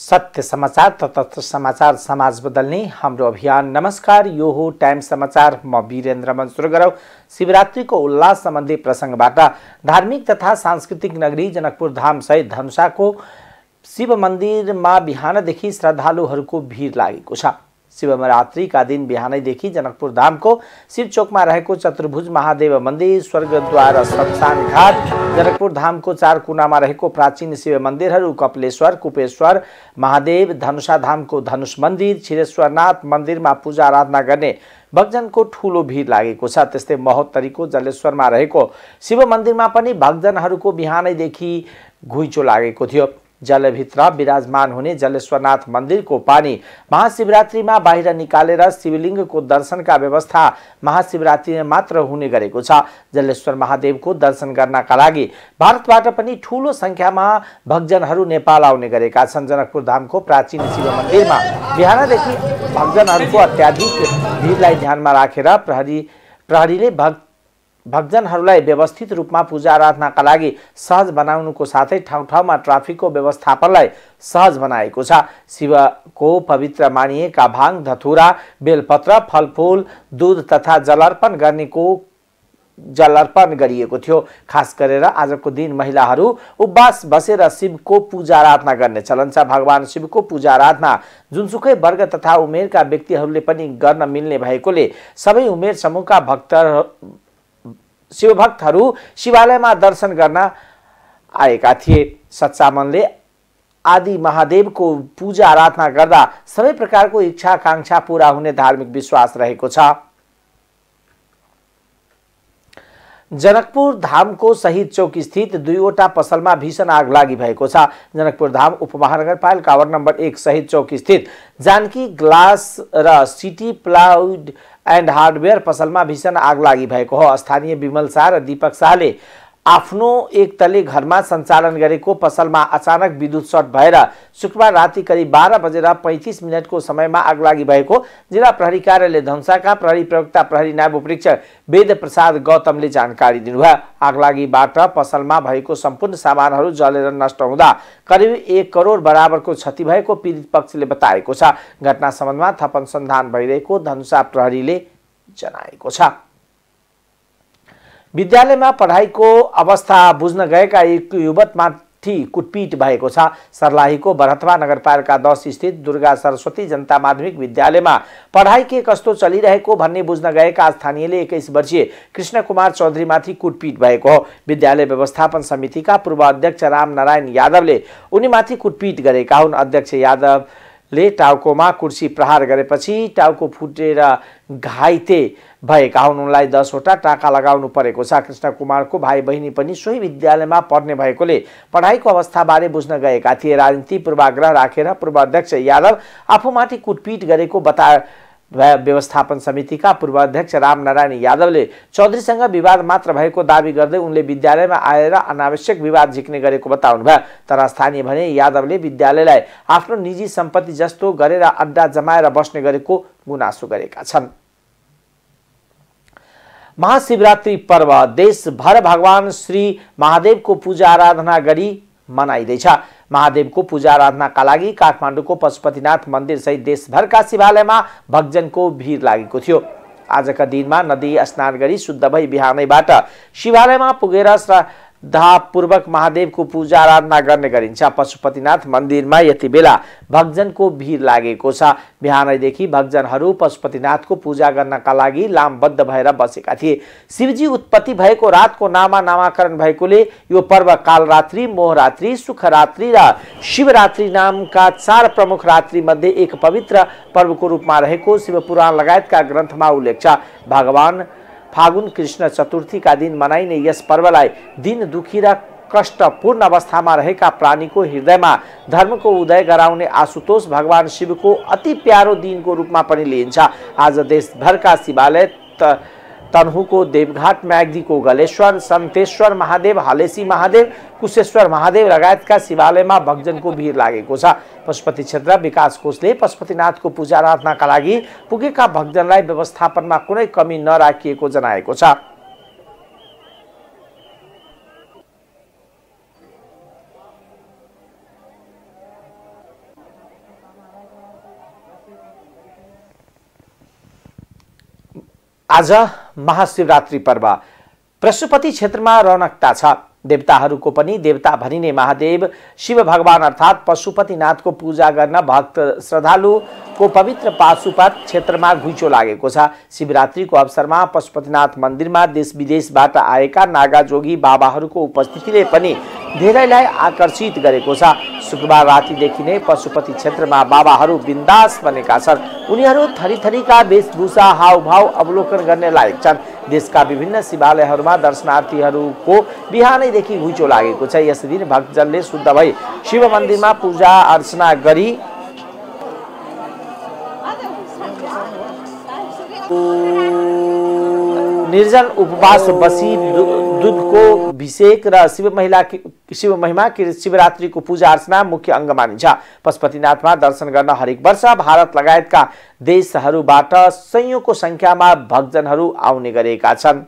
सत्य समाचार तथा समाचार समाज बदल्ने हाम्रो अभियान नमस्कार यो हो टाइम समाचार म वीरेन्द्र मनसुर गरौँ शिवरात्रिको उल्लास सम्बन्धी प्रसङ्गबाट धार्मिक तथा सांस्कृतिक नगरी जनकपुर धाम धामसहित धनुषाको शिव मन्दिरमा बिहानदेखि श्रद्धालुहरूको भिड लागेको छ शिवरात्रिका का दिन बिहानैदेखि जनकपुर धामको शिवचोकमा रहेको चतुर्भुज महादेव मन्दिर स्वर्गद्वार श्मशान घाट जनकपुर धामको चार कुनामा रहेको प्राचीन शिव मन्दिरहरू कपलेश्वर कुपेश्वर महादेव धनुषा धामको धनुष मन्दिर छिरेश्वरनाथ मन्दिरमा पूजा आराधना गर्ने भक्तजनको ठुलो भिड लागेको छ त्यस्तै महोत्तरीको जलेश्वरमा रहेको शिव मन्दिरमा पनि भक्तजनहरूको बिहानैदेखि घुइँचो लागेको थियो जलभित्र विराजमान हुने जलेश्वरनाथ मन्दिरको पानी महाशिवरात्रिमा बाहिर निकालेर शिवलिङ्गको दर्शनका व्यवस्था महाशिवरात्रिमा मात्र हुने गरेको छ जलेश्वर महादेवको दर्शन गर्नका लागि भारतबाट पनि ठुलो सङ्ख्यामा भक्तजनहरू नेपाल आउने गरेका छन् जनकपुर धामको प्राचीन शिव मन्दिरमा बिहानदेखि भक्तजनहरूको अत्याधिक भिडलाई ध्यानमा राखेर प्रहरी प्रहरीले भक्त भक्तजनहरूलाई व्यवस्थित रूपमा पूजा आराधनाका लागि सहज बनाउनुको साथै ठाउँ ठाउँमा ट्राफिकको व्यवस्थापनलाई सहज बनाएको छ शिवको पवित्र मानिएका भाङ धथुरा बेलपत्र फलफुल दुध तथा जलर्पण गर्नेको जलर्पण गरिएको थियो खास गरेर आजको दिन महिलाहरू उपवास बसेर शिवको पूजा आराधना गर्ने चलन छ भगवान् शिवको पूजा आराधना जुनसुकै वर्ग तथा उमेरका व्यक्तिहरूले पनि गर्न मिल्ने भएकोले सबै उमेर समूहका भक्त शिवभक्तहरू शिवालयमा दर्शन गर्न आएका थिए सच्चा मनले आदि महादेवको पूजा आराधना गर्दा सबै प्रकारको इच्छाकाङ्क्षा पुरा हुने धार्मिक विश्वास रहेको छ जनकपुर धामको शहीद चौक स्थित दुईवटा पसलमा भीषण आग लागि भएको छ जनकपुर धाम उपमहानगरपालिका वार्ड नम्बर एक शहीद चौक स्थित जानकी ग्लास र सिटी प्लाउड एन्ड हार्डवेयर पसलमा भीषण आग लागि भएको हो स्थानीय विमल शाह र दीपक शाहले आफ्नो एक तले घरमा सञ्चालन गरेको पसलमा अचानक विद्युत सर्ट भएर शुक्रबार राति करिब बाह्र बजेर पैँतिस मिनटको समयमा आगलागी भएको जिल्ला प्रहरी कार्यालय धनसाका प्रहरी प्रवक्ता प्रहरी नायब उपरीक्षक वेद प्रसाद गौतमले जानकारी दिनुभयो आगलागीबाट पसलमा भएको सम्पूर्ण सामानहरू जलेर नष्ट हुँदा करिब एक करोड बराबरको क्षति भएको पीडित पक्षले बताएको छ घटना सम्बन्धमा थप अनुसन्धान भइरहेको धनुषा प्रहरीले जनाएको छ विद्यालयमा पढाइको अवस्था बुझ्न गएका एक युवतमाथि कुटपिट भएको छ सर्लाहीको बरहतमा नगरपालिका दस स्थित दुर्गा सरस्वती जनता माध्यमिक विद्यालयमा पढाइ के कस्तो चलिरहेको भन्ने बुझ्न गएका स्थानीयले एक्काइस वर्षीय कृष्ण कुमार चौधरीमाथि कुटपिट भएको हो विद्यालय व्यवस्थापन समितिका पूर्व अध्यक्ष रामनारायण यादवले उनीमाथि कुटपिट गरेका हुन् अध्यक्ष यादव ले टाउकोमा कुर्सी प्रहार गरेपछि टाउको फुटेर घाइते भएका उनलाई दसवटा टाका लगाउनु परेको छ कृष्ण कुमारको भाइ बहिनी पनि सोही विद्यालयमा पढ्ने भएकोले पढाइको अवस्थाबारे बुझ्न गएका थिए राजनीति पूर्वाग्रह राखेर पूर्वाध्यक्ष यादव आफूमाथि कुटपिट गरेको बता व्यवस्थापन समितिका पूर्वाध्यक्ष रामनारायण यादवले चौधरीसँग विवाद मात्र भएको दावी गर्दै उनले विद्यालयमा आएर अनावश्यक विवाद झिक्ने गरेको बताउनुभयो तर स्थानीय भने यादवले विद्यालयलाई आफ्नो निजी सम्पत्ति जस्तो गरेर अड्डा जमाएर बस्ने गरेको गुनासो गरेका छन् महाशिवरात्रि पर्व देशभर भगवान श्री महादेवको पूजा आराधना गरी मनाइँदैछ महादेवको पूजा आराधनाका लागि काठमाडौँको पशुपतिनाथ मन्दिर सहित देशभरका शिवालयमा भक्तजनको भिड लागेको थियो आजका दिनमा नदी स्नान गरी शुद्ध भई बिहानैबाट शिवालयमा पुगेर दाहपूर्वक महादेवको पूजा आराधना गर्ने गरिन्छ पशुपतिनाथ मन्दिरमा यति बेला भक्तजनको भिड लागेको छ बिहानैदेखि भक्जनहरू पशुपतिनाथको पूजा गर्नका लागि लामबद्ध भएर बसेका थिए शिवजी उत्पत्ति भएको रातको नामा नामाकरण भएकोले यो पर्व कालरात्रि मोहरात्रि सुखरात्रि र शिवरात्रि नामका चार प्रमुख रात्रिमध्ये एक पवित्र पर्वको रूपमा रहेको शिवपुराण लगायतका ग्रन्थमा उल्लेख छ भगवान् फागुन कृष्ण चतुर्थीका दिन मनाइने यस पर्वलाई दिन दुखी र कष्टपूर्ण अवस्थामा रहेका प्राणीको हृदयमा धर्मको उदय गराउने आशुतोष भगवान शिवको अति प्यारो दिनको रूपमा पनि लिइन्छ आज देशभरका शिवालय तनहू को देवघाट मैगजी को गलेश्वर संतेश्वर महादेव हालेसी महादेव कुशेश्वर महादेव लगायत का शिवालय में भगजन को भीड़ लगे पशुपति क्षेत्र विकास ने पशुपतिनाथ को पूजा का लगी पुगे भगजन व्यवस्थापन में कुछ कमी नराखी जनाएको आज महाशिवरात्रि पर्व पशुपति क्षेत्रमा रौनकता छ देवताहरूको पनि देवता भनिने महादेव शिव भगवान अर्थात् पशुपतिनाथको पूजा गर्न भक्त श्रद्धालुको पवित्र पाशुपात क्षेत्रमा घुइँचो लागेको छ शिवरात्रिको अवसरमा पशुपतिनाथ मन्दिरमा देश विदेशबाट आएका नागाजोगी बाबाहरूको उपस्थितिले पनि धेरैलाई आकर्षित गरेको छ शुक्रबार रातिदेखि नै पशुपति क्षेत्रमा बाबाहरू बिन्दास बनेका छन् उनीहरू थरी थरीका वेशभूषा हावभाव अवलोकन गर्ने लायक छन् देशका विभिन्न शिवालयहरूमा दर्शनार्थीहरूको बिहानैदेखि घुइचो लागेको छ यस दिन भक्तजनले शुद्ध भई शिव मन्दिरमा पूजा अर्चना गरी निर्जन उपवास बसी दुधको भिषेक र शिव महिला शिव महिमा शिवरात्रिको पूजा अर्चना मुख्य अङ्ग मानिन्छ पशुपतिनाथमा दर्शन गर्न हरेक वर्ष भारत लगायतका देशहरूबाट सयौँको सङ्ख्यामा भक्तजनहरू आउने गरेका छन्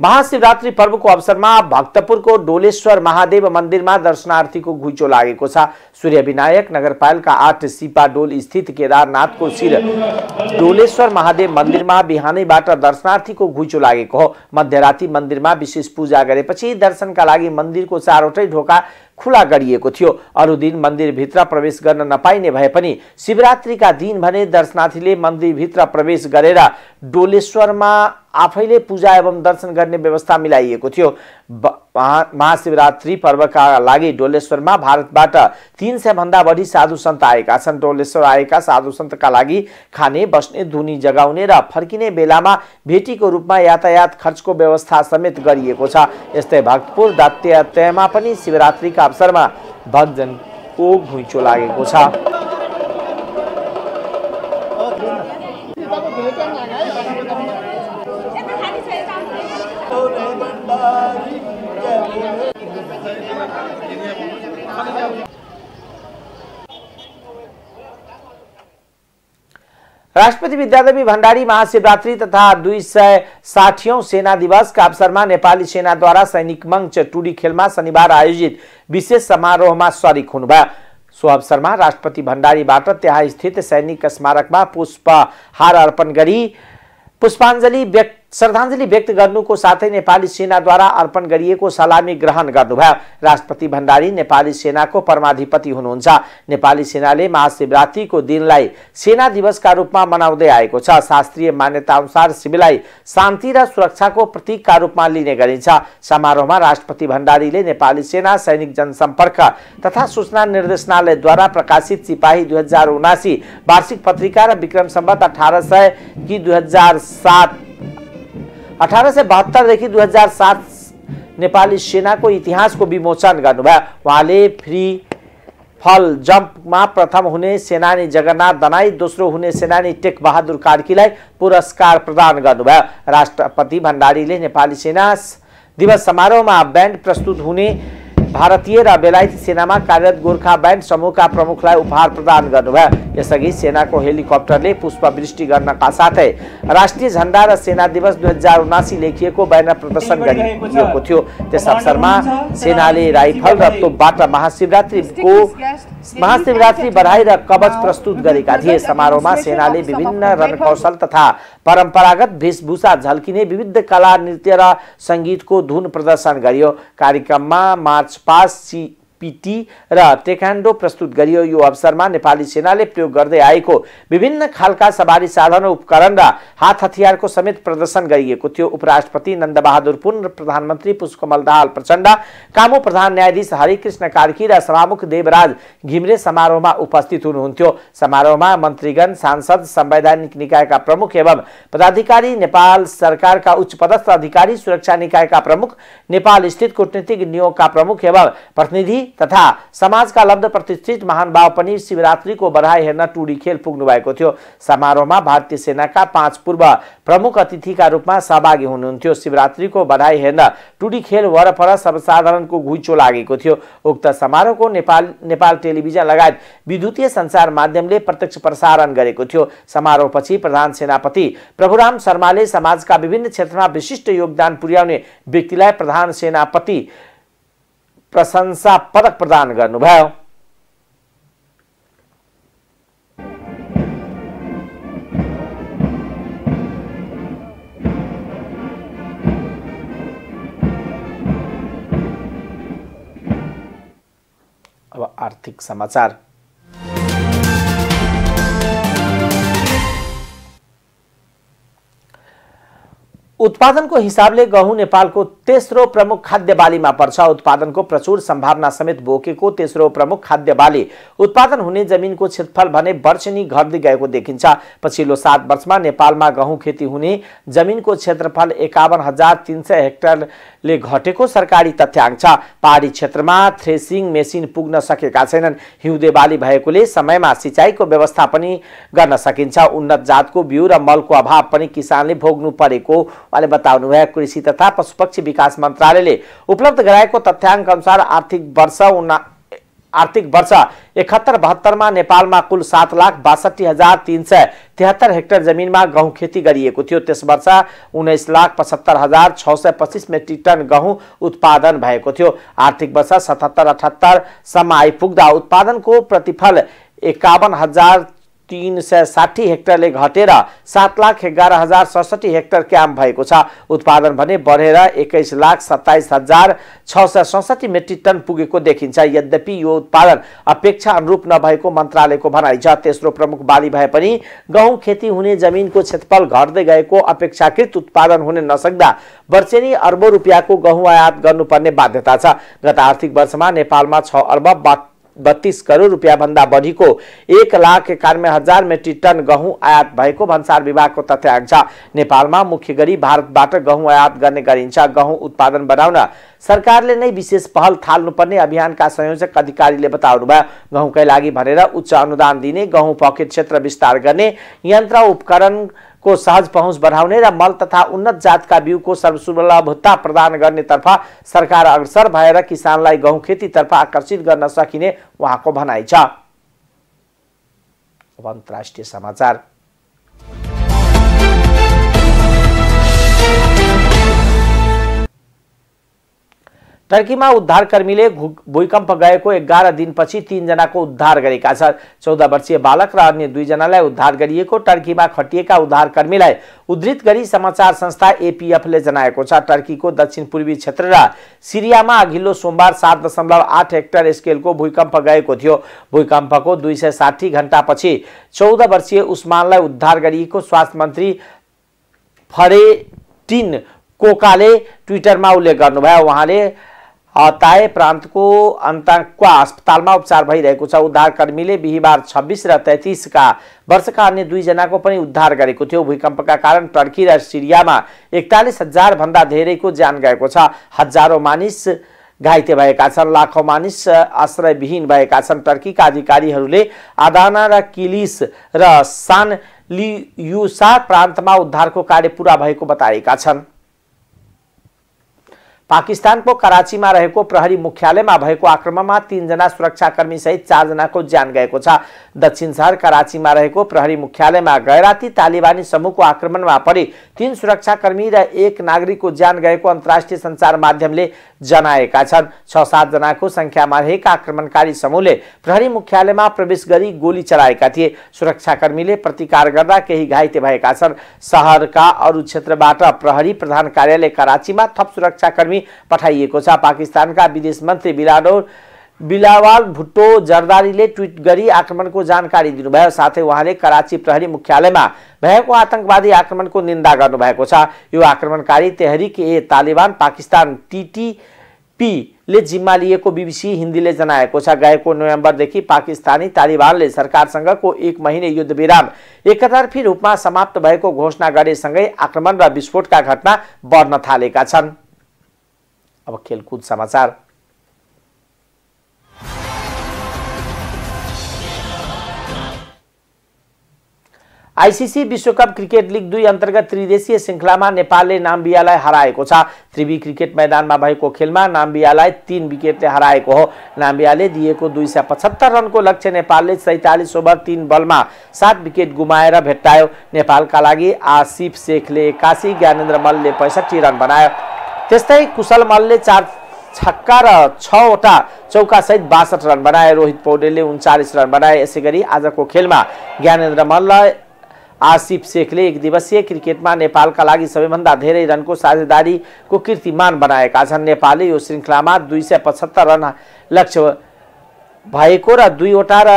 महाशिवरात्रि पर्वको अवसरमा भक्तपुरको डोलेश्वर महादेव मन्दिरमा दर्शनार्थीको घुइँचो लागेको छ सूर्य विनायक नगरपालिका आठ सिपाडोल स्थित केदारनाथको शिर डोलेश्वर महादेव मन्दिरमा बिहानैबाट दर्शनार्थीको घुइँचो लागेको हो मध्यराति मन्दिरमा विशेष पूजा गरेपछि दर्शनका लागि मन्दिरको चारवटै ढोका खुला गरिएको थियो अरू दिन मन्दिरभित्र प्रवेश गर्न नपाइने भए पनि शिवरात्रिका दिन भने दर्शनार्थीले मन्दिरभित्र प्रवेश गरेर डोलेश्वरमा आफैले पूजा एवं दर्शन गर्ने व्यवस्था मिलाइएको थियो महाशिवरात्रि पर्वका लागि डोलेश्वरमा भारतबाट तिन सयभन्दा बढी साधु सन्त आएका छन् डोलेश्वर आएका साधु सन्तका लागि खाने बस्ने धुनी जगाउने र फर्किने बेलामा भेटीको रूपमा यातायात खर्चको व्यवस्था समेत गरिएको छ यस्तै भक्तपुर दात्यात्यमा पनि शिवरात्रिका अवसरमा भक्तजनको घुइँचो लागेको छ बोले भंडारी जय बोले राष्ट्रपति विद्यादेवी भंडारी महाशिवरात्रि तथा दुई सय साठियों सेना दिवस का अवसर में नेपाली द्वारा सैनिक मंच टूडी खेल में शनिवार आयोजित विशेष में सरिक हुनुभयो सो में राष्ट्रपति भंडारी बाहा स्थित सैनिक स्मारक में पुष्पहार अर्पण करी पुष्पांजलि व्यक्त श्रद्धाञ्जली व्यक्त गर्नुको साथै नेपाली सेनाद्वारा अर्पण गरिएको सलामी ग्रहण गर्नुभयो राष्ट्रपति भण्डारी नेपाली सेनाको परमाधिपति हुनुहुन्छ नेपाली सेनाले महाशिवरात्रिको दिनलाई सेना दिवसका रूपमा मनाउँदै आएको छ शास्त्रीय मान्यताअनुसार शिवलाई शान्ति र सुरक्षाको प्रतीकका रूपमा लिने गरिन्छ समारोहमा राष्ट्रपति भण्डारीले नेपाली सेना सैनिक जनसम्पर्क तथा सूचना निर्देशनालयद्वारा प्रकाशित सिपाही दुई वार्षिक पत्रिका र विक्रम सम्बत अठार सय कि दुई अठार सय बहत्तरदेखि दुई हजार सात नेपाली सेनाको इतिहासको विमोचन गर्नुभयो उहाँले फ्री फल जम्पमा प्रथम हुने सेनानी जगन्नाथ दनाई दोस्रो हुने सेनानी टेक बहादुर कार्कीलाई पुरस्कार प्रदान गर्नुभयो राष्ट्रपति भण्डारीले नेपाली सेना दिवस समारोहमा ब्यान्ड प्रस्तुत हुने भारतीय र बेलायती सेनामा कार्यरत गोर्खा ब्यान्ड समूहका प्रमुखलाई उपहार प्रदान गर्नुभयो यसअघि सेनाको हेलिकप्टरले पुष्पवृष्टि गर्नका साथै राष्ट्रिय झण्डा र सेना दिवस दुई हजार उनासी लेखिएको ब्यानर प्रदर्शन गरिएको थियो त्यस अवसरमा सेनाले राइफल र तोपबाट महाशिवरात्रिको महाशिवरात्रि बधाई र कवच प्रस्तुत गरेका थिए समारोहमा सेनाले विभिन्न रणकौशल तथा परम्परागत वेशभूषा झल्किने विविध कला नृत्य र सङ्गीतको धुन प्रदर्शन गरियो कार्यक्रममा मार्च पास सी पिटी र टेकान्डो प्रस्तुत गरियो यो अवसरमा नेपाली सेनाले प्रयोग गर्दै आएको विभिन्न खालका सवारी साधन उपकरण र हात हतियारको समेत प्रदर्शन गरिएको थियो उपराष्ट्रपति नन्दबहादुर पुन र प्रधानमन्त्री पुष्पकमल दाहाल प्रचण्ड कामो प्रधान न्यायाधीश हरिकृष्ण कार्की र सभामुख देवराज घिमरे समारोहमा उपस्थित हुनुहुन्थ्यो समारोहमा मन्त्रीगण सांसद संवैधानिक निकायका प्रमुख एवं पदाधिकारी नेपाल सरकारका उच्च पदस्थ अधिकारी सुरक्षा निकायका प्रमुख नेपाल स्थित कूटनीतिक नियोगका प्रमुख एवं प्रतिनिधि तथा समाजका लब्ध प्रतिष्ठित महानुभाव पनि शिवरात्रिको बधाई हेर्न टुडी खेल पुग्नु भएको थियो समारोहमा भारतीय सेनाका पाँच पूर्व प्रमुख अतिथिका रूपमा सहभागी हुनुहुन्थ्यो शिवरात्रीको बधाई हेर्न टुडी खेल वरपर सर्वसाधारणको घुइचो लागेको थियो उक्त समारोहको नेपाल नेपाल टेलिभिजन लगायत विद्युतीय संसार माध्यमले प्रत्यक्ष प्रसारण गरेको थियो समारोहपछि प्रधान सेनापति प्रभुराम शर्माले समाजका विभिन्न क्षेत्रमा विशिष्ट योगदान पुर्याउने व्यक्तिलाई प्रधान सेनापति प्रशंसा पदक प्रदान गर्नुभयो अब आर्थिक समाचार उत्पादनको हिसाबले गहुँ नेपालको तेस्रो प्रमुख खाद्य बालीमा पर्छ उत्पादनको प्रचुर सम्भावना समेत बोकेको तेस्रो प्रमुख खाद्य बाली उत्पादन हुने जमिनको क्षेत्रफल भने वर्षेनी घट्दै गएको देखिन्छ पछिल्लो सात वर्षमा नेपालमा गहुँ खेती हुने जमिनको क्षेत्रफल एकाउन्न हजार तिन सय हेक्टरले घटेको सरकारी तथ्याङ्क छ पहाडी क्षेत्रमा थ्रेसिङ मेसिन पुग्न सकेका छैनन् हिउँदे बाली भएकोले समयमा सिँचाइको व्यवस्था पनि गर्न सकिन्छ उन्नत जातको बिउ र मलको अभाव पनि किसानले भोग्नु परेको उहाँले बताउनु भयो कृषि तथा पशुपक्षी विकास मन्त्रालयले उपलब्ध गराएको तथ्याङ्क अनुसार आर्थिक वर्ष उना आर्थिक वर्ष एकहत्तर बहत्तरमा नेपालमा कुल सात लाख बासठी हजार तिन सय त्रिहत्तर हेक्टर जमिनमा गहुँ खेती गरिएको थियो त्यस वर्ष उन्नाइस लाख पचहत्तर हजार छ सय पच्चिस मेट्रिक टन गहुँ उत्पादन भएको थियो आर्थिक वर्ष सतहत्तर अठहत्तरसम्म आइपुग्दा उत्पादनको प्रतिफल एकाउन्न हजार तिन सय साठी हेक्टरले घटेर सात लाख एघार हजार सडसठी हेक्टर क्याम भएको छ उत्पादन भने बढेर एक्काइस लाख सत्ताइस हजार छ सय सडसठी मेट्रिक टन पुगेको देखिन्छ यद्यपि यो उत्पादन अपेक्षा अनुरूप नभएको मन्त्रालयको भनाइ छ तेस्रो प्रमुख बाली भए पनि गहुँ खेती हुने जमिनको क्षेत्रफल घट्दै गएको अपेक्षाकृत उत्पादन हुन नसक्दा वर्षेनी अर्ब रुपियाँको गहुँ आयात गर्नुपर्ने बाध्यता छ गत आर्थिक वर्षमा नेपालमा छ अर्ब बत्तीस करोड रुपियाँभन्दा बढीको एक लाख एकानब्बे हजार मेट्रिक टन गहुँ आयात भएको भन्सार विभागको तथ्याङ्क छ नेपालमा मुख्य गरी भारतबाट गहुँ आयात गर्ने गरिन्छ गहुँ उत्पादन बनाउन सरकारले नै विशेष पहल थाल्नुपर्ने अभियानका संयोजक अधिकारीले बताउनुभयो गहुँकै लागि भनेर उच्च अनुदान दिने गहुँ पकेट क्षेत्र विस्तार गर्ने यन्त्र उपकरण को सहज पहुँच बढाउने र मल तथा उन्नत जातका बिउको सर्वसुलभता प्रदान गर्नेतर्फ सरकार अग्रसर भएर किसानलाई गहुँ खेतीतर्फ आकर्षित गर्न सकिने उहाँको भनाइ छ अन्तर्राष्ट्रिय समाचार टर्कीमा उद्धारकर्मीले भूकम्प गएको एघार दिनपछि तिनजनाको उद्धार गरेका छन् चौध वर्षीय बालक र अन्य दुईजनालाई उद्धार गरिएको टर्कीमा खटिएका उद्धारकर्मीलाई उद्धित गरी समाचार संस्था एपिएफले जनाएको छ टर्कीको दक्षिण पूर्वी क्षेत्र र सिरियामा अघिल्लो सोमबार सात दशमलव आठ हेक्टर स्केलको भूकम्प गएको थियो भूकम्पको दुई सय साठी घन्टापछि चौध वर्षीय उस्मानलाई उद्धार गरिएको स्वास्थ्य मन्त्री फरेटिन कोकाले ट्विटरमा उल्लेख गर्नुभयो उहाँले ताए प्रान्तको अन्ताक्वा अस्पतालमा उपचार भइरहेको छ उद्धारकर्मीले बिहिबार छब्बिस र तेत्तिसका वर्षका अन्य दुईजनाको पनि उद्धार गरेको थियो भूकम्पका कारण टर्की र सिरियामा एकतालिस हजारभन्दा धेरैको ज्यान गएको छ हजारौँ मानिस घाइते भएका छन् लाखौँ मानिस आश्रयविहीन भएका छन् टर्कीका अधिकारीहरूले आदाना र किलिस र सान लियुसा प्रान्तमा उद्धारको कार्य पुरा भएको बताएका छन् पाकिस्तानको कराचीमा रहेको प्रहरी मुख्यालयमा भएको आक्रमणमा तीनजना सुरक्षाकर्मी सहित चारजनाको ज्यान गएको छ दक्षिण सहर कराचीमा रहेको प्रहरी मुख्यालयमा गैराती तालिबानी समूहको आक्रमणमा परि तीन सुरक्षाकर्मी र एक नागरिकको ज्यान गएको अन्तर्राष्ट्रिय सञ्चार माध्यमले जनाएका छन् छ सातजनाको सङ्ख्यामा रहेका आक्रमणकारी समूहले प्रहरी मुख्यालयमा प्रवेश गरी गोली चलाएका थिए सुरक्षाकर्मीले प्रतिकार गर्दा केही घाइते भएका छन् सहरका अरू क्षेत्रबाट प्रहरी प्रधान कार्यालय कराचीमा थप सुरक्षाकर्मी पनि पठाइएको छ पाकिस्तानका विदेश मन्त्री बिलाडो बिलावाल भुट्टो जरदारीले ट्विट गरी आक्रमणको जानकारी दिनुभयो साथै उहाँले कराची प्रहरी मुख्यालयमा भएको आतंकवादी आक्रमणको निन्दा गर्नुभएको छ यो आक्रमणकारी तेहरिक ए तालिबान पाकिस्तान टिटिपी ले जिम्मा लिएको बिबिसी हिन्दीले जनाएको छ गएको नोभेम्बरदेखि पाकिस्तानी तालिबानले सरकारसँगको एक महिने युद्धविराम एकतर्फी रूपमा समाप्त भएको घोषणा गरेसँगै आक्रमण र विस्फोटका घटना बढ्न थालेका छन् अब खेलकुद समाचार आइसिसी विश्वकप क्रिकेट लिग दुई अन्तर्गत त्रिदेशीय श्रृङ्खलामा नेपालले नाम्बियालाई हराएको छ त्रिवी क्रिकेट मैदानमा भएको खेलमा नाम्बियालाई तिन विकेटले हराएको हो नाम्बियाले दिएको दुई सय पचहत्तर रनको लक्ष्य नेपालले सैतालिस ओभर तिन बलमा सात विकेट गुमाएर भेट्टायो नेपालका लागि आसिफ शेखले एक्कासी ज्ञानेन्द्र मलले पैँसठी रन बनायो त्यस्तै कुशल मल्लले चार छक्का र छवटा चौकासहित बासठ रन बनाए रोहित पौडेलले उन्चालिस रन बनाए यसै गरी आजको खेलमा ज्ञानेन्द्र मल्ल आसिफ शेखले एक दिवसीय क्रिकेटमा नेपालका लागि सबैभन्दा धेरै रनको साझेदारीको कीर्तिमान बनाएका छन् नेपालले यो श्रृङ्खलामा दुई सय पचहत्तर रन लक्ष्य भएको र दुईवटा र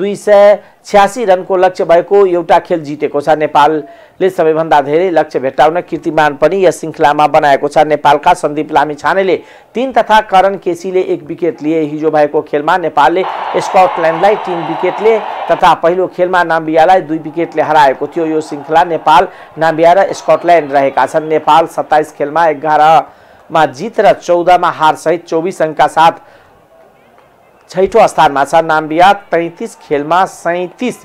दुई सय छ्यासी रनको लक्ष्य भएको एउटा खेल जितेको छ नेपालले सबैभन्दा धेरै लक्ष्य भेट्टाउन कीर्तिमान पनि यस श्रृङ्खलामा बनाएको छ नेपालका सन्दीप लामी छानेले तिन तथा करण केसीले एक विकेट लिए हिजो भएको खेलमा नेपालले स्कटल्यान्डलाई तिन विकेटले तथा पहिलो खेलमा नाम्बियालाई दुई विकेटले हराएको थियो यो श्रृङ्खला नेपाल नाम्बिया र स्कटल्यान्ड रहेका छन् नेपाल सत्ताइस खेलमा एघारमा जित र चौधमा हारसहित चौबिस अङ्कका साथ छैठौँ स्थानमा छ नाम्बिया तैँतिस खेलमा सैँतिस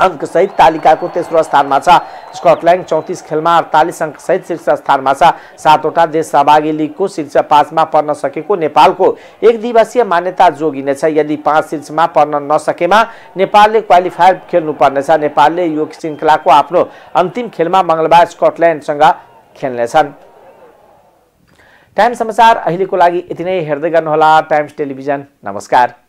अङ्कसहित तालिकाको तेस्रो स्थानमा छ स्कटल्यान्ड चौतिस खेलमा अडतालिस अङ्कसहित शीर्ष स्थानमा छ सातवटा देश सहभागी लिगको शीर्ष पाँचमा पर्न सकेको नेपालको एक दिवसीय मान्यता जोगिनेछ यदि पाँच शीर्षमा पर्न नसकेमा नेपालले क्वालिफायर पर्नेछ नेपालले यो श्रृङ्खलाको आफ्नो अन्तिम खेलमा मङ्गलबार स्कटल्यान्डसँग खेल्नेछन् टाइम समाचार अहिलेको लागि यति नै हेर्दै गर्नुहोला टाइम्स टेलिभिजन नमस्कार